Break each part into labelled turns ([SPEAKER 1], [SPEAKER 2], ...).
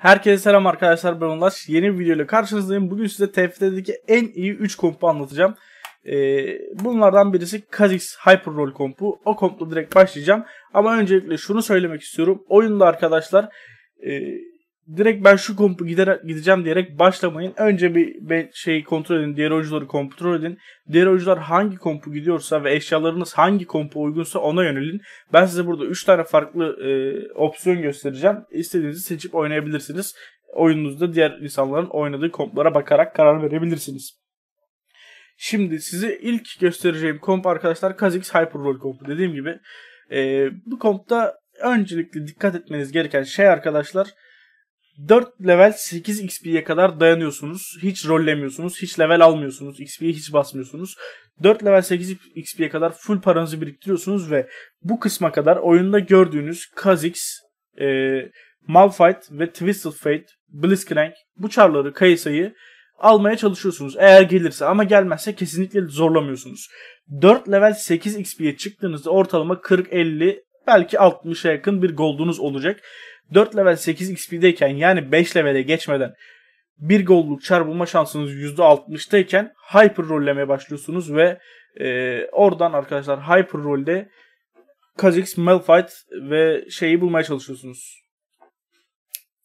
[SPEAKER 1] Herkese selam arkadaşlar ben Ulaş. Yeni bir videoyla karşınızdayım. Bugün size TFT'deki en iyi 3 kompu anlatacağım. Ee, bunlardan birisi Hyper Roll kompu. O kompla direkt başlayacağım. Ama öncelikle şunu söylemek istiyorum. Oyunda arkadaşlar e, direkt ben şu kompu gider, gideceğim diyerek başlamayın. Önce bir ben şey kontrol edin. Diğer oyuncuları kontrol edin. Diğer oyuncular hangi kompu gidiyorsa ve eşyalarınız hangi kompu uygunsa ona yönelin. Ben size burada 3 tane farklı e, opsiyon göstereceğim. İstediğinizi seçip oynayabilirsiniz. Oyununuzda diğer insanların oynadığı komplara bakarak karar verebilirsiniz. Şimdi size ilk göstereceğim komp arkadaşlar Kazix Hyperroll kompu dediğim gibi. E, bu kompta öncelikle dikkat etmeniz gereken şey arkadaşlar 4 level 8 XP'ye kadar dayanıyorsunuz. Hiç rollemiyorsunuz. Hiç level almıyorsunuz. XP'ye hiç basmıyorsunuz. 4 level 8 XP'ye kadar full paranızı biriktiriyorsunuz ve bu kısma kadar oyunda gördüğünüz Kha'Zix, e, Malphite ve Twisted Fate, Blitzcrank bu çarları, Kayısa'yı almaya çalışıyorsunuz. Eğer gelirse ama gelmezse kesinlikle zorlamıyorsunuz. 4 level 8 XP'ye çıktığınızda ortalama 40-50 belki 60'a yakın bir goldunuz olacak. 4 level 8 XP'deyken yani 5 levele geçmeden bir golluk çar bulma şansınız %60'tayken hyper rollemeye başlıyorsunuz ve e, oradan arkadaşlar hyper rolde Kha'Zix, Malphite ve şeyi bulmaya çalışıyorsunuz.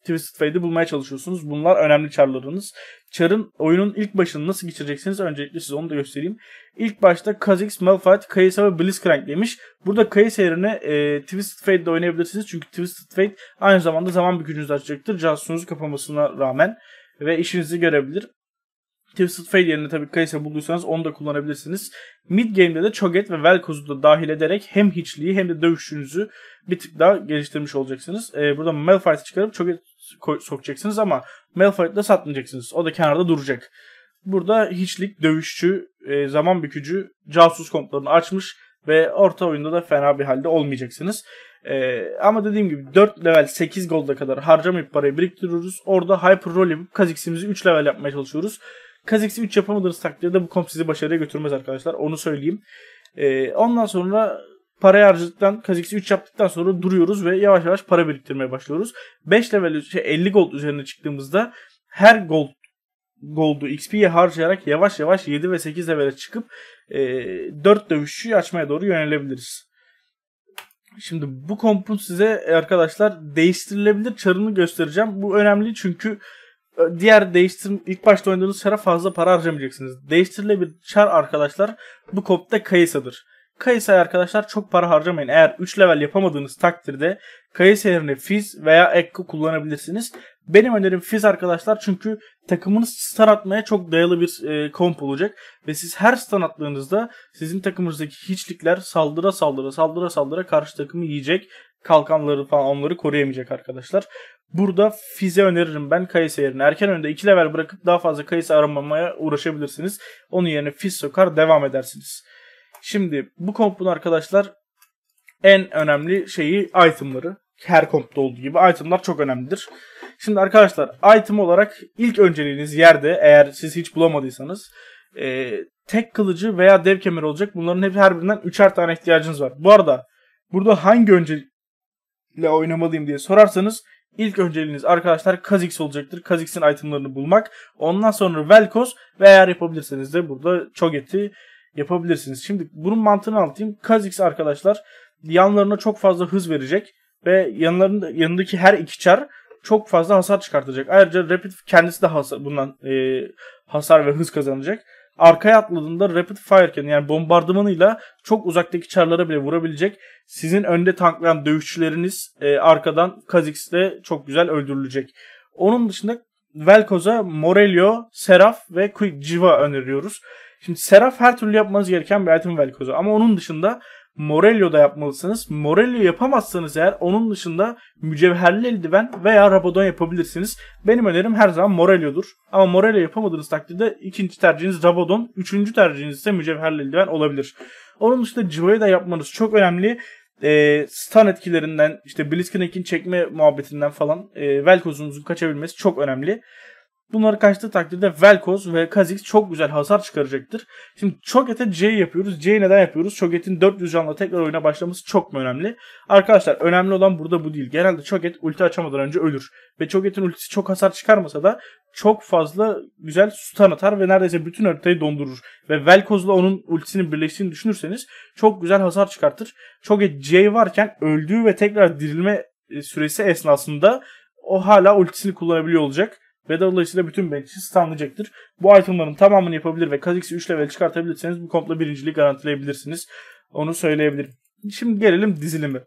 [SPEAKER 1] Twisted Fate'i bulmaya çalışıyorsunuz. Bunlar önemli çarlarınız. Çar'ın oyunun ilk başını nasıl geçireceksiniz öncelikle size onu da göstereyim. İlk başta Kha'Zix, Malphite, Kai'Sa ve Blitzcrank demiş. Burada Kai'Sa yerine e, Twisted Fate'de oynayabilirsiniz. Çünkü Twisted Fate aynı zamanda zaman bükücünüzü açacaktır. Casusunuzu kapamasına rağmen ve işinizi görebilir. Twisted Fade yerine tabii Kai'Sa bulduysanız onu da kullanabilirsiniz. Mid game'de de Cho'Gath ve Velkoz'u da dahil ederek hem hiçliği hem de dövüşünüzü bir tık daha geliştirmiş olacaksınız. Ee, burada Malphite'i çıkarıp Cho'Gath sokacaksınız ama Malphite'la satmayacaksınız. O da kenarda duracak. Burada hiçlik, dövüşçü, e, zaman bükücü, casus komplarını açmış ve orta oyunda da fena bir halde olmayacaksınız. E, ama dediğim gibi 4 level 8 golda kadar harcamayıp parayı biriktiriyoruz. Orada hyper roll yapıp Kaziks'imizi 3 level yapmaya çalışıyoruz. Kaziks'i 3 yapamadığınız takdirde bu komp sizi başarıya götürmez arkadaşlar. Onu söyleyeyim. E, ondan sonra Para harcadıktan, kaziksi 3 yaptıktan sonra duruyoruz ve yavaş yavaş para biriktirmeye başlıyoruz. 5 level, şey 50 gold üzerine çıktığımızda her gold goldu XP'ye harcayarak yavaş yavaş 7 ve 8 level'e çıkıp e, 4 dövüşçüyü açmaya doğru yönelebiliriz. Şimdi bu kompun size e, arkadaşlar değiştirilebilir çarını göstereceğim. Bu önemli çünkü e, diğer değiştir ilk başta oynadığınız çara fazla para harcamayacaksınız. Değiştirilebilir çar arkadaşlar bu kompta Kayısa'dır. Kayısay arkadaşlar çok para harcamayın. Eğer 3 level yapamadığınız takdirde Kayısı yerine Fizz veya Ekko kullanabilirsiniz. Benim önerim Fizz arkadaşlar çünkü takımınız stun atmaya çok dayalı bir e, komp olacak. Ve siz her stun attığınızda sizin takımınızdaki hiçlikler saldıra saldıra saldıra saldıra karşı takımı yiyecek. Kalkanları falan onları koruyamayacak arkadaşlar. Burada Fizz'e öneririm ben Kayısı yerine. Erken önde 2 level bırakıp daha fazla Kayısı aramamaya uğraşabilirsiniz. Onun yerine Fizz sokar devam edersiniz. Şimdi bu kompun arkadaşlar en önemli şeyi itemları. Her kompta olduğu gibi itemlar çok önemlidir. Şimdi arkadaşlar item olarak ilk önceliğiniz yerde eğer siz hiç bulamadıysanız e, tek kılıcı veya dev kemer olacak. Bunların hep her birinden üçer tane ihtiyacınız var. Bu arada burada hangi öncelikle oynamalıyım diye sorarsanız ilk önceliğiniz arkadaşlar Kha'Zix olacaktır. Kha'Zix'in itemlarını bulmak. Ondan sonra velkos ve eğer yapabilirseniz de burada Cho'Gath'i yapabilirsiniz. Şimdi bunun mantığını anlatayım. Kazix arkadaşlar yanlarına çok fazla hız verecek ve yanlarında yanındaki her iki çar çok fazla hasar çıkartacak. Ayrıca Rapid kendisi de hasar, bundan e, hasar ve hız kazanacak. Arkaya atladığında Rapid Fire'ken yani bombardımanıyla çok uzaktaki çarlara bile vurabilecek. Sizin önde tanklayan dövüşçüleriniz e, arkadan Kazix'te çok güzel öldürülecek. Onun dışında Velkoz'a Morelio, Seraf ve Quick Jiva öneriyoruz. Şimdi Seraf her türlü yapmanız gereken bir item velikozu. Ama onun dışında Morello da yapmalısınız. Morello yapamazsanız eğer onun dışında mücevherli eldiven veya Rabadon yapabilirsiniz. Benim önerim her zaman Morello'dur. Ama Morello yapamadığınız takdirde ikinci tercihiniz Rabadon, üçüncü tercihiniz ise mücevherli eldiven olabilir. Onun dışında Civo'yu da yapmanız çok önemli. E, stun etkilerinden, işte Blitzkrieg'in çekme muhabbetinden falan e, Velkoz'unuzun kaçabilmesi çok önemli. Bunları kaçtığı takdirde Velkos ve Kazik çok güzel hasar çıkaracaktır. Şimdi Cho'Gath'e C yapıyoruz. C'yi neden yapıyoruz? Cho'Gath'in 400 canla tekrar oyuna başlaması çok mu önemli? Arkadaşlar önemli olan burada bu değil. Genelde Cho'Gath ulti açamadan önce ölür. Ve Cho'Gath'in ultisi çok hasar çıkarmasa da çok fazla güzel stun atar ve neredeyse bütün haritayı dondurur. Ve Velkosla onun ultisinin birleştiğini düşünürseniz çok güzel hasar çıkartır. Cho'Gath C varken öldüğü ve tekrar dirilme e, süresi esnasında o hala ultisini kullanabiliyor olacak ve dolayısıyla bütün bekçi standlayacaktır. Bu itemların tamamını yapabilir ve Kha'Zix'i 3 level çıkartabilirseniz bu komplo birinciliği garantileyebilirsiniz. Onu söyleyebilirim. Şimdi gelelim dizilimi.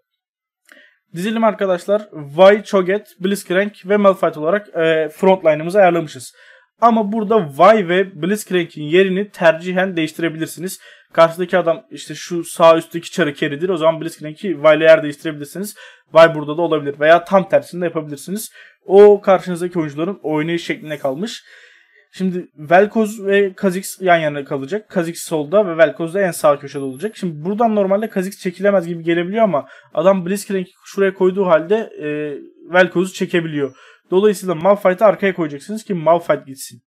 [SPEAKER 1] Dizilim arkadaşlar Vi, Cho'Gath, Blitzcrank ve Malphite olarak e, frontline'ımızı ayarlamışız. Ama burada Vi ve Blitzcrank'in yerini tercihen değiştirebilirsiniz. Karşıdaki adam işte şu sağ üstteki çarı keridir. O zaman Blitzcrank'i Vi ile yer değiştirebilirsiniz. Vi burada da olabilir veya tam tersini de yapabilirsiniz. O karşınızdaki oyuncuların oynayış şekline kalmış. Şimdi Velkoz ve Kazix yan yana kalacak. Kazix solda ve Velkoz da en sağ köşede olacak. Şimdi buradan normalde Kazix çekilemez gibi gelebiliyor ama adam Blitzkrieg'i şuraya koyduğu halde e, Velkoz'u çekebiliyor. Dolayısıyla Malphite'ı arkaya koyacaksınız ki Malphite gitsin.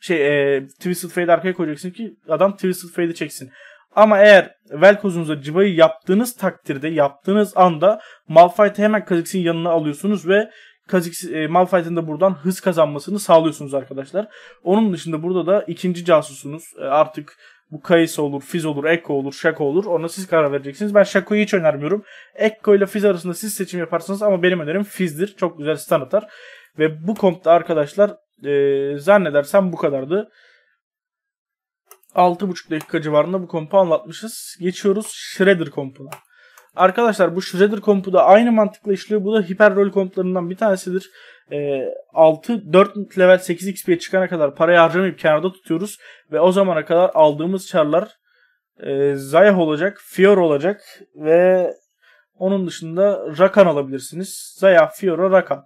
[SPEAKER 1] Şey e, Twisted Fate'i arkaya koyacaksınız ki adam Twisted Fate'i çeksin. Ama eğer Velkoz'unuza cıvayı yaptığınız takdirde, yaptığınız anda Malphite'ı hemen Kha'Zix'in yanına alıyorsunuz ve Kha'Zix e, Malphite'ın da buradan hız kazanmasını sağlıyorsunuz arkadaşlar. Onun dışında burada da ikinci casusunuz. E, artık bu Kayısı olur, Fiz olur, Echo olur, Shaco olur. Ona siz karar vereceksiniz. Ben Shaco'yu hiç önermiyorum. Echo ile Fiz arasında siz seçim yaparsınız ama benim önerim Fiz'dir. Çok güzel stun atar. Ve bu kompta arkadaşlar e, zannedersem bu kadardı. 6,5 dakika civarında bu kompu anlatmışız. Geçiyoruz Shredder kompuna. Arkadaşlar bu Shredder kompu da aynı mantıkla işliyor. Bu da hiper rol komplarından bir tanesidir. E, 6 4 level 8 XP'ye çıkana kadar parayı harcamayıp kenarda tutuyoruz. Ve o zamana kadar aldığımız çarlar e, Zayah olacak, Fior olacak ve onun dışında Rakan alabilirsiniz. Zayah, Fiora, Rakan.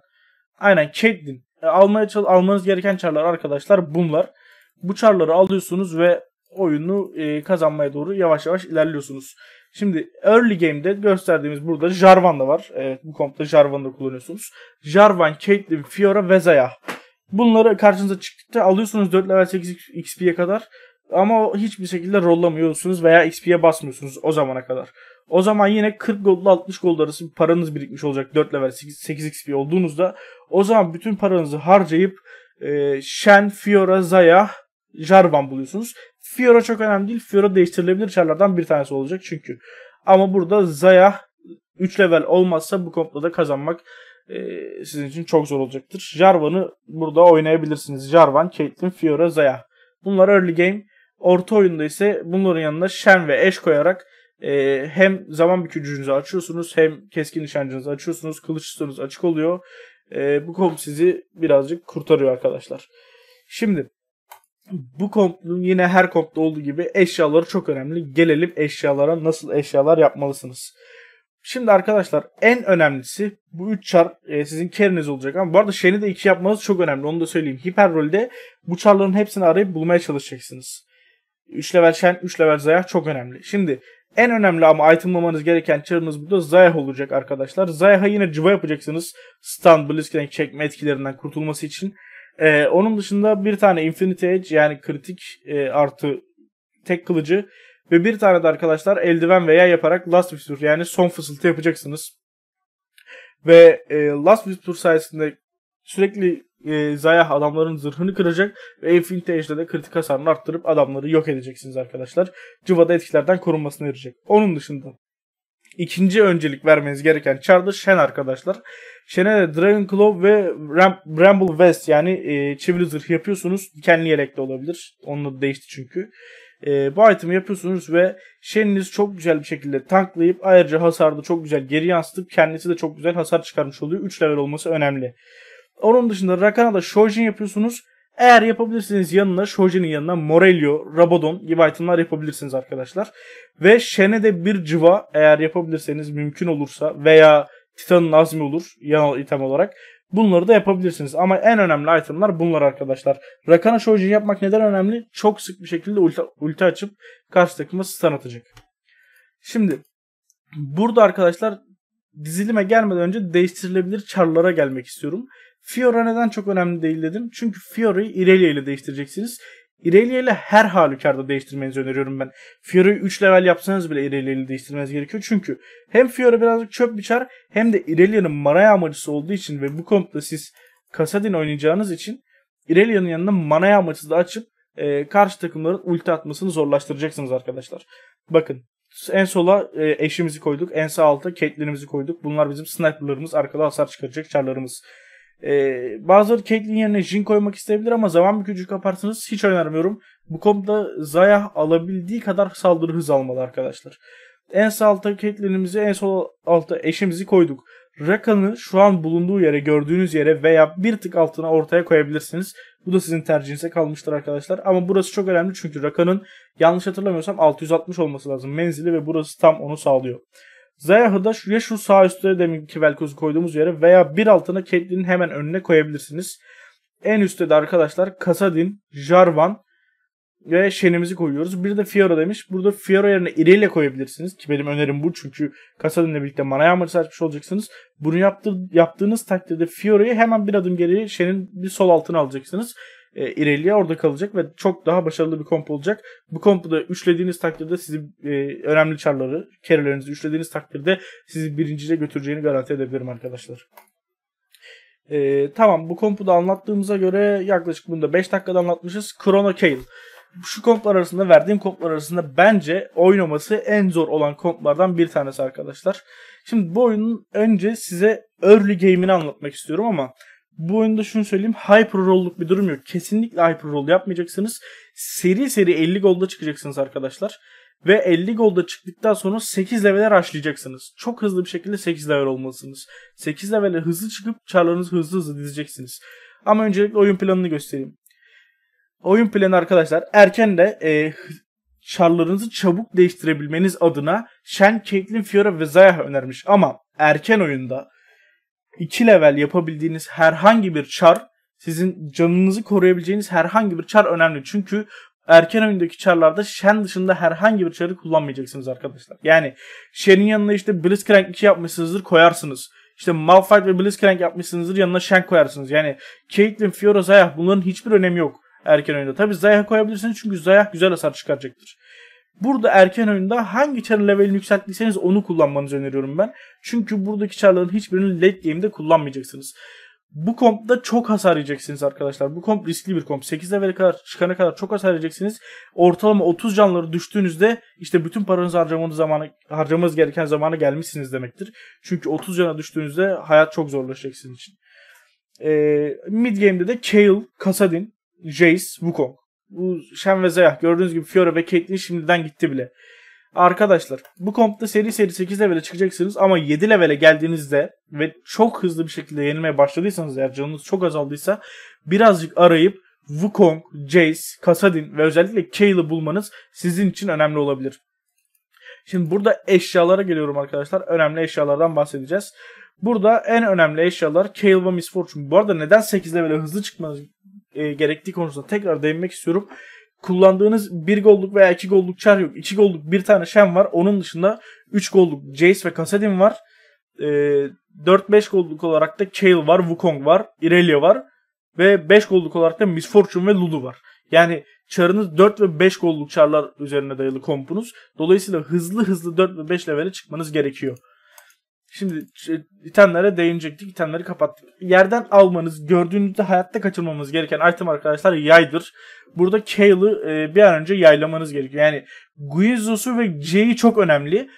[SPEAKER 1] Aynen Caitlyn. E, almaya almanız gereken çarlar arkadaşlar bunlar. Bu çarları alıyorsunuz ve oyunu e, kazanmaya doğru yavaş yavaş ilerliyorsunuz. Şimdi early game'de gösterdiğimiz burada Jarvan da var. Evet bu kompta Jarvan'ı da kullanıyorsunuz. Jarvan, Caitlyn, Fiora Vezaya Zaya. Bunları karşınıza çıktıkça alıyorsunuz 4 level 8 XP'ye kadar. Ama hiçbir şekilde rollamıyorsunuz veya XP'ye basmıyorsunuz o zamana kadar. O zaman yine 40 gold ile 60 gold arası paranız birikmiş olacak 4 level 8, 8 XP olduğunuzda. O zaman bütün paranızı harcayıp e, Shen, Fiora, Zaya, Jarvan buluyorsunuz. Fiora çok önemli değil. Fiora değiştirilebilir çarlardan bir tanesi olacak çünkü. Ama burada Zaya 3 level olmazsa bu komploda kazanmak e, sizin için çok zor olacaktır. Jarvan'ı burada oynayabilirsiniz. Jarvan, Caitlyn, Fiora, Zaya. Bunlar early game. Orta oyunda ise bunların yanına Shen ve Ashe koyarak e, hem zaman bükücünüzü açıyorsunuz hem keskin nişancınızı açıyorsunuz. Kılıç üstünüz açık oluyor. E, bu komp sizi birazcık kurtarıyor arkadaşlar. Şimdi bu komplun yine her komplu olduğu gibi eşyaları çok önemli. Gelelim eşyalara nasıl eşyalar yapmalısınız. Şimdi arkadaşlar en önemlisi bu 3 çar e, sizin keriniz olacak. Ama bu arada şeyini de 2 yapmanız çok önemli. Onu da söyleyeyim. Hiperrolde bu çarların hepsini arayıp bulmaya çalışacaksınız. 3 level şen, 3 level zayah çok önemli. Şimdi en önemli ama itemlamanız gereken çarınız burada Zayah olacak arkadaşlar. Zayah'a yine cıva yapacaksınız. Stun, Blitzcrank çekme etkilerinden kurtulması için. Ee, onun dışında bir tane Infinity Edge yani kritik e, artı tek kılıcı ve bir tane de arkadaşlar eldiven veya yaparak Last Whisper yani son fısıltı yapacaksınız. Ve e, Last Whisper sayesinde sürekli e, Zayah adamların zırhını kıracak ve Infinity Edge'de de kritik hasarını arttırıp adamları yok edeceksiniz arkadaşlar. Cıvada etkilerden korunmasını verecek. Onun dışında ikinci öncelik vermeniz gereken çar Shen arkadaşlar. Shen'e Dragonclaw ve Ram Bramble Vest yani e, çivili zırh yapıyorsunuz. kendi yelekli olabilir. Onun da değişti çünkü. E, bu item'ı yapıyorsunuz ve Shen'iniz çok güzel bir şekilde tanklayıp ayrıca hasarda çok güzel geri yansıtıp kendisi de çok güzel hasar çıkarmış oluyor. 3 level olması önemli. Onun dışında Rakan'a da Shojin yapıyorsunuz. Eğer yapabilirsiniz yanına Shoji'nin yanına Morelio, Rabadon gibi itemler yapabilirsiniz arkadaşlar. Ve de bir civa eğer yapabilirseniz mümkün olursa veya Titan'ın azmi olur yan item olarak. Bunları da yapabilirsiniz. Ama en önemli itemlar bunlar arkadaşlar. Rakana Shoji'yi yapmak neden önemli? Çok sık bir şekilde ulti, ulti açıp karşı takımı stun atacak. Şimdi burada arkadaşlar dizilime gelmeden önce değiştirilebilir charlara gelmek istiyorum. Fiora neden çok önemli değil dedim. Çünkü Fiora'yı Irelia ile değiştireceksiniz. Irelia ile her halükarda değiştirmenizi öneriyorum ben. Fiora'yı 3 level yapsanız bile Irelia ile değiştirmeniz gerekiyor. Çünkü hem Fiora birazcık çöp biçer hem de Irelia'nın mana yağmacısı olduğu için ve bu kompta siz Kasadin oynayacağınız için Irelia'nın yanında mana yağmacısı da açıp e, karşı takımların ulti atmasını zorlaştıracaksınız arkadaşlar. Bakın en sola e, eşimizi koyduk. En sağ alta Caitlyn'imizi koyduk. Bunlar bizim sniperlarımız. Arkada hasar çıkaracak çarlarımız. Ee, bazıları Caitlyn yerine Jin koymak isteyebilir ama zaman bir bükücü kaparsanız hiç önermiyorum. Bu konuda Zaya alabildiği kadar saldırı hız almalı arkadaşlar. En sağ alta Caitlyn'imizi en sol alta eşimizi koyduk. Rakan'ı şu an bulunduğu yere gördüğünüz yere veya bir tık altına ortaya koyabilirsiniz. Bu da sizin tercihinize kalmıştır arkadaşlar. Ama burası çok önemli çünkü Rakan'ın yanlış hatırlamıyorsam 660 olması lazım menzili ve burası tam onu sağlıyor. Zayah'ı da ya şu sağ üstte deminki Velkoz'u koyduğumuz yere veya bir altına Caitlyn'in hemen önüne koyabilirsiniz. En üstte de arkadaşlar Kasadin, Jarvan ve Şen'imizi koyuyoruz. Bir de Fiora demiş. Burada Fiora yerine Iri ile koyabilirsiniz. Ki benim önerim bu çünkü Kasadin'le birlikte mana yağmurı saçmış olacaksınız. Bunu yaptı, yaptığınız takdirde Fiora'yı hemen bir adım geriye Şen'in bir sol altına alacaksınız e, ireliye orada kalacak ve çok daha başarılı bir komp olacak. Bu kompu da üçlediğiniz takdirde sizi e, önemli çarları, kerelerinizi üçlediğiniz takdirde sizi birinciye götüreceğini garanti edebilirim arkadaşlar. E, tamam bu kompu da anlattığımıza göre yaklaşık bunda 5 dakikada anlatmışız. Chrono Kale şu komplar arasında verdiğim komplar arasında bence oynaması en zor olan komplardan bir tanesi arkadaşlar. Şimdi bu oyunun önce size early game'ini anlatmak istiyorum ama bu oyunda şunu söyleyeyim. Hyper roll'luk bir durum yok. Kesinlikle hyper roll yapmayacaksınız. Seri seri 50 golda çıkacaksınız arkadaşlar. Ve 50 golda çıktıktan sonra 8 level'e rushlayacaksınız. Çok hızlı bir şekilde 8 level olmalısınız. 8 level'e hızlı çıkıp çarlarınızı hızlı hızlı dizeceksiniz. Ama öncelikle oyun planını göstereyim. Oyun planı arkadaşlar erken de e, çarlarınızı çabuk değiştirebilmeniz adına Shen, Caitlyn, Fiora ve Zaya önermiş. Ama erken oyunda 2 level yapabildiğiniz herhangi bir char, sizin canınızı koruyabileceğiniz herhangi bir char önemli. Çünkü erken oyundaki charlarda Shen dışında herhangi bir charı kullanmayacaksınız arkadaşlar. Yani Shen'in yanına işte Blitzcrank 2 yapmışsınızdır koyarsınız. İşte Malphite ve Blitzcrank yapmışsınızdır yanına Shen koyarsınız. Yani Caitlyn, Fiora, Zayah bunların hiçbir önemi yok erken oyunda. Tabi Zayah koyabilirsiniz çünkü Zayah güzel hasar çıkaracaktır. Burada erken oyunda hangi char'ın levelini yükselttiyseniz onu kullanmanızı öneriyorum ben. Çünkü buradaki char'ların hiçbirini late game'de kullanmayacaksınız. Bu kompta çok hasar yiyeceksiniz arkadaşlar. Bu komp riskli bir komp. 8 level kadar çıkana kadar çok hasar yiyeceksiniz. Ortalama 30 canları düştüğünüzde işte bütün paranızı harcamanız zamanı, harcamanız gereken zamana gelmişsiniz demektir. Çünkü 30 cana düştüğünüzde hayat çok zorlaşacak sizin için. Ee, mid game'de de Kale, Kasadin, Jace, Wukong bu Şen ve Zaya gördüğünüz gibi Fiora ve Caitlyn şimdiden gitti bile. Arkadaşlar bu kompta seri seri 8 levele çıkacaksınız ama 7 levele geldiğinizde ve çok hızlı bir şekilde yenilmeye başladıysanız eğer canınız çok azaldıysa birazcık arayıp Wukong, Jace, Kasadin ve özellikle Kayle'ı bulmanız sizin için önemli olabilir. Şimdi burada eşyalara geliyorum arkadaşlar. Önemli eşyalardan bahsedeceğiz. Burada en önemli eşyalar Kale ve Miss Fortune. Bu arada neden 8 level'e hızlı çıkmanız e, gerektiği konusunda tekrar değinmek istiyorum. Kullandığınız bir golluk veya iki golluk çar yok. İki golluk bir tane Shen var. Onun dışında 3 golluk Jace ve Kassadin var. E, 4-5 golluk olarak da Kale var, Wukong var, Irelia var. Ve 5 golluk olarak da Miss Fortune ve Lulu var. Yani çarınız 4 ve 5 golluk çarlar üzerine dayalı kompunuz. Dolayısıyla hızlı hızlı 4 ve 5 levele çıkmanız gerekiyor. Şimdi itenlere değinecektik. İtenleri kapattık. Yerden almanız, gördüğünüzde hayatta kaçırmamız gereken item arkadaşlar yaydır. Burada Kale'ı e, bir an önce yaylamanız gerekiyor. Yani Guizos'u ve J'yi çok önemli.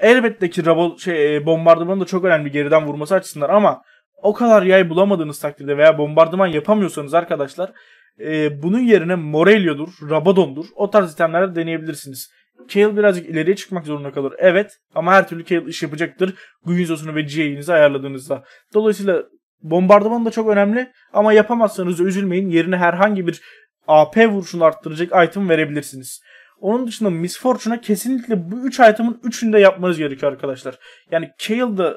[SPEAKER 1] Elbette ki Rabol şey e, da çok önemli geriden vurması açısından ama o kadar yay bulamadığınız takdirde veya bombardıman yapamıyorsanız arkadaşlar e, bunun yerine Morelio'dur, Rabadon'dur o tarz itemler deneyebilirsiniz. Kale birazcık ileriye çıkmak zorunda kalır. Evet ama her türlü Kale iş yapacaktır. Guinzos'unu ve Jane'inizi ayarladığınızda. Dolayısıyla bombardıman da çok önemli ama yapamazsanız üzülmeyin. Yerine herhangi bir AP vuruşunu arttıracak item verebilirsiniz. Onun dışında Miss Fortune'a kesinlikle bu 3 item'ın 3'ünü de yapmanız gerekiyor arkadaşlar. Yani Kale'da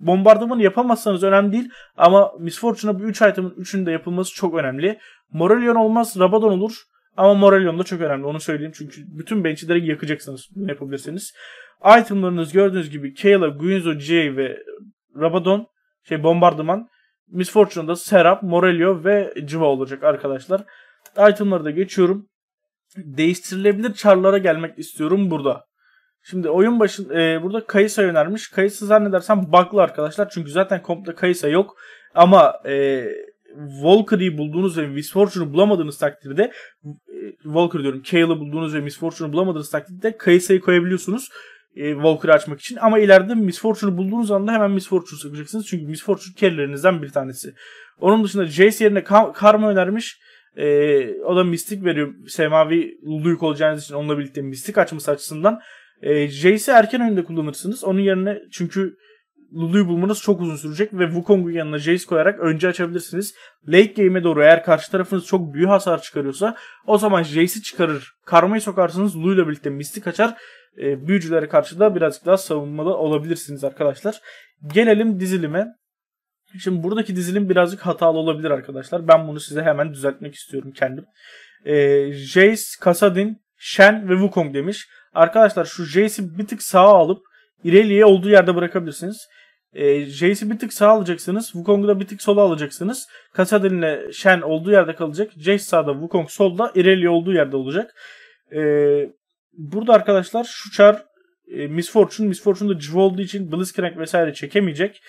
[SPEAKER 1] bombardımanı yapamazsanız önemli değil ama Miss Fortune'a bu 3 item'ın 3'ünün de yapılması çok önemli. Moralion olmaz, Rabadon olur. Ama Morelion da çok önemli onu söyleyeyim. Çünkü bütün bench'i direkt yakacaksınız bunu yapabilirseniz. Itemlarınız gördüğünüz gibi Kayla, Guinzo, Jay ve Rabadon şey bombardıman. Misfortune'da Serap, Morelio ve Civa olacak arkadaşlar. Itemları da geçiyorum. Değiştirilebilir çarlara gelmek istiyorum burada. Şimdi oyun başın e, burada Kayısa önermiş. Kayısa zannedersem bug'lı arkadaşlar. Çünkü zaten komple Kayısa yok. Ama e, Valkyrie'yi bulduğunuz ve Miss Fortune'u bulamadığınız takdirde Valkyrie e, diyorum Kale'ı bulduğunuz ve Miss Fortune'u bulamadığınız takdirde Kaysa'yı koyabiliyorsunuz e, Walker'ı açmak için. Ama ileride Miss Fortune'u bulduğunuz anda hemen Miss Fortune sakacaksınız. Çünkü Miss Fortune carelerinizden bir tanesi. Onun dışında Jace yerine Karma önermiş. E, o da mistik veriyor. Semavi Luke olacağınız için onunla birlikte Mystic açması açısından. E, Jace'i erken önünde kullanırsınız. Onun yerine çünkü Lulu'yu bulmanız çok uzun sürecek ve Wukong'un yanına Jace koyarak önce açabilirsiniz. Late game'e doğru eğer karşı tarafınız çok büyük hasar çıkarıyorsa o zaman Jace'i çıkarır. Karmayı sokarsanız Lulu'yla birlikte mistik açar. E, ee, büyücülere karşı da birazcık daha savunmalı olabilirsiniz arkadaşlar. Gelelim dizilime. Şimdi buradaki dizilim birazcık hatalı olabilir arkadaşlar. Ben bunu size hemen düzeltmek istiyorum kendim. E, Jace, Kasadin, Shen ve Wukong demiş. Arkadaşlar şu Jace'i bir tık sağa alıp İrelia'yı olduğu yerde bırakabilirsiniz. E, Jace'i bir tık sağ alacaksınız. Wukong'u bir tık sola alacaksınız. Kasadin'le Shen olduğu yerde kalacak. Jace sağda, Wukong solda, Irelia olduğu yerde olacak. E, burada arkadaşlar şu çar e, Miss Fortune, Miss Fortune da cıvı olduğu için Blitzcrank vesaire çekemeyecek.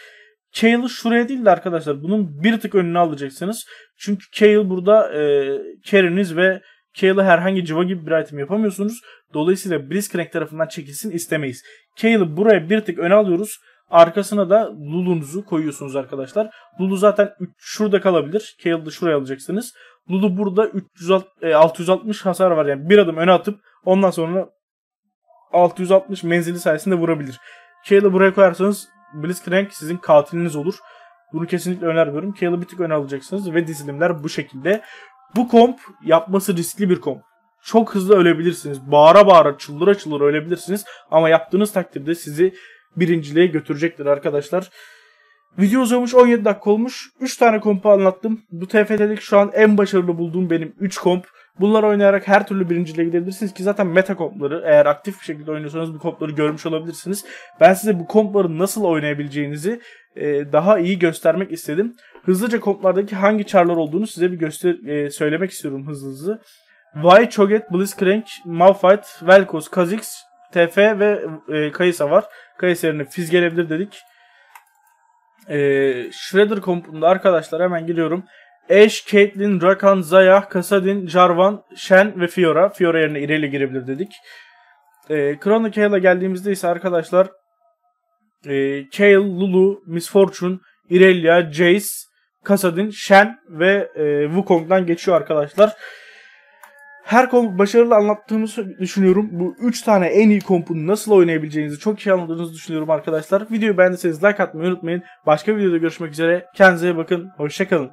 [SPEAKER 1] Kale'ı şuraya değil de arkadaşlar bunun bir tık önüne alacaksınız. Çünkü Kale burada e, Karen'iz ve Kale'ı herhangi civa gibi bir item yapamıyorsunuz. Dolayısıyla Blitzcrank tarafından çekilsin istemeyiz. Kale'ı buraya bir tık öne alıyoruz. Arkasına da Lulu'nuzu koyuyorsunuz arkadaşlar. Lulu zaten 3, şurada kalabilir. Kale'ı şuraya alacaksınız. Lulu burada 360, 660 e, hasar var. Yani bir adım öne atıp ondan sonra 660 menzili sayesinde vurabilir. Kale'ı buraya koyarsanız Blitzcrank sizin katiliniz olur. Bunu kesinlikle önermiyorum. Kale'ı bir tık öne alacaksınız ve dizilimler bu şekilde. Bu komp yapması riskli bir komp çok hızlı ölebilirsiniz. Bağıra bağıra çıldıra çıldıra ölebilirsiniz. Ama yaptığınız takdirde sizi birinciliğe götürecektir arkadaşlar. Video uzamış 17 dakika olmuş. 3 tane kompu anlattım. Bu TFT'lik şu an en başarılı bulduğum benim 3 komp. Bunları oynayarak her türlü birinciliğe gidebilirsiniz ki zaten meta kompları eğer aktif bir şekilde oynuyorsanız bu kompları görmüş olabilirsiniz. Ben size bu kompları nasıl oynayabileceğinizi e, daha iyi göstermek istedim. Hızlıca komplardaki hangi çarlar olduğunu size bir göster e, söylemek istiyorum hızlı hızlı. Vi, Choget, Blitzcrank, Malphite, Vel'Koz, Kha'Zix, TF ve e, Kayısa var. Kayseri'ni fizgelebilir dedik. E, Shredder kompunda arkadaşlar hemen giriyorum. Ash, Caitlyn, Rakan, Zaya, Kasadin, Jarvan, Shen ve Fiora. Fiora yerine İreli girebilir dedik. E, Chrono Kale'a geldiğimizde ise arkadaşlar e, Kale, Lulu, Miss Fortune, Irelia, Jace, Kasadin, Shen ve e, Wukong'dan geçiyor arkadaşlar. Her komp başarılı anlattığımızı düşünüyorum. Bu 3 tane en iyi kompunu nasıl oynayabileceğinizi çok iyi anladığınızı düşünüyorum arkadaşlar. Videoyu beğendiyseniz like atmayı unutmayın. Başka videoda görüşmek üzere. Kendinize bakın. Hoşçakalın.